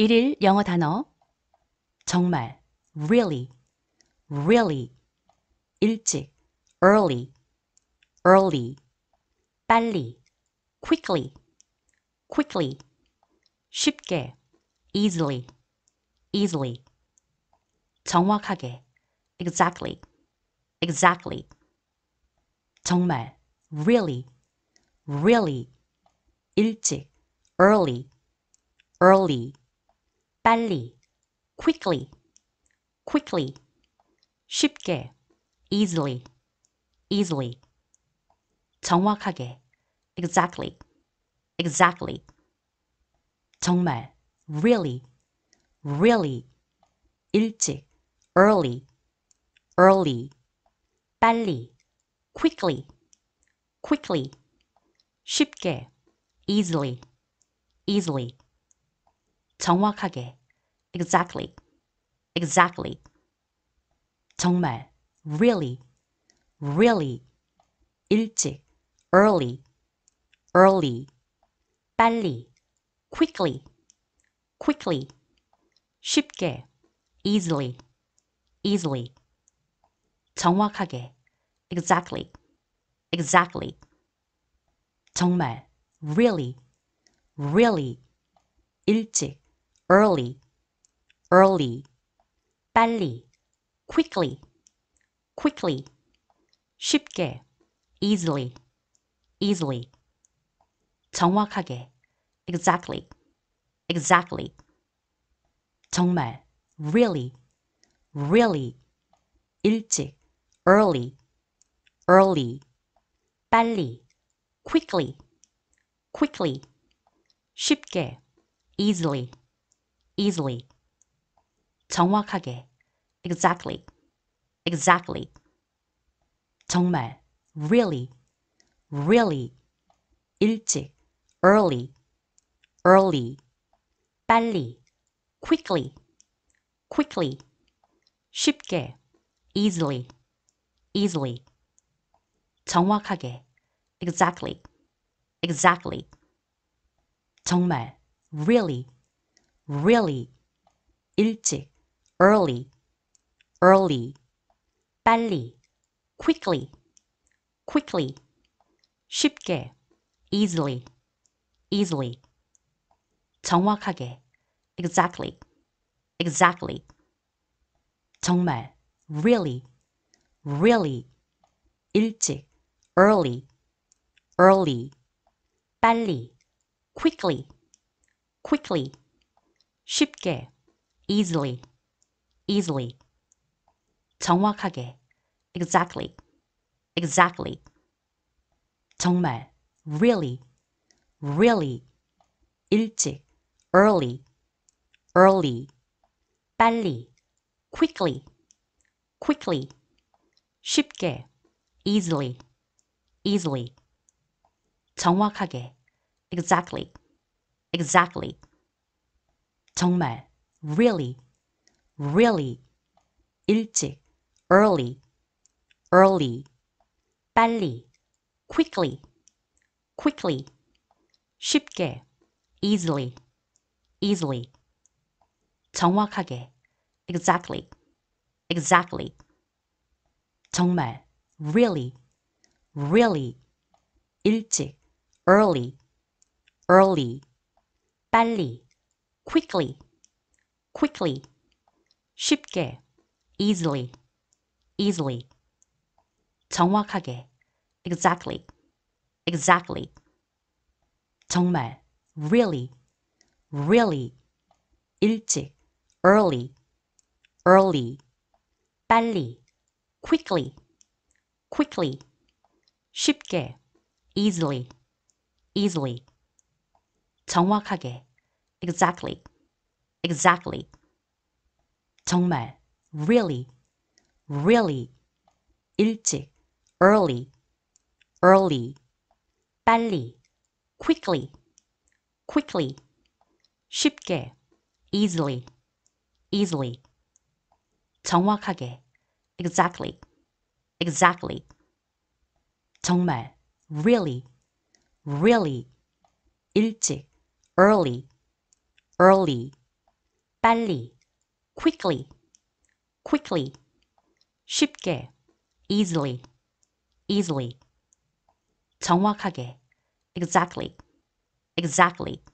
1일 영어 단어 정말 really really 일찍 early early 빨리 quickly quickly 쉽게 easily easily 정확하게 exactly exactly 정말 really really 일찍 early early 빨리 quickly quickly 쉽게 easily easily 정확하게 exactly exactly 정말 really really 일찍 early early 빨리 quickly quickly 쉽게 easily easily 정확하게 Exactly. Exactly. 정말. Really. Really. 일찍. Early. Early. 빨리. Quickly. Quickly. 쉽게. Easily. Easily. 정확하게. Exactly. Exactly. 정말. Really. Really. 일찍. Early early, 빨리, quickly, quickly, 쉽게, easily, easily, 정확하게, exactly, exactly, 정말, really, really, 일찍, early, early, 빨리, quickly, quickly, 쉽게, easily, easily. 정확하게 exactly exactly 정말 really really 일찍 early early 빨리 quickly quickly 쉽게 easily easily 정확하게 exactly exactly 정말 really really 일찍 early, early, 빨리, quickly, quickly, 쉽게, easily, easily, 정확하게, exactly, exactly, 정말, really, really, 일찍, early, early, 빨리, quickly, quickly, 쉽게, easily easily 정확하게 exactly exactly 정말 really really 일찍 early early 빨리 quickly quickly 쉽게 easily easily 정확하게 exactly exactly 정말 really really 일찍 early early 빨리 quickly quickly 쉽게 easily easily 정확하게 exactly exactly 정말 really really 일찍 early early 빨리 quickly quickly 쉽게 easily easily 정확하게 exactly exactly 정말 really really 일찍 early early 빨리 quickly quickly 쉽게 easily easily 정확하게 exactly exactly 정말 really really 일찍 early early 빨리 quickly quickly 쉽게 easily easily 정확하게 exactly exactly 정말 really really 일찍 early early 빨리 quickly quickly 쉽게 easily easily 정확하게 exactly exactly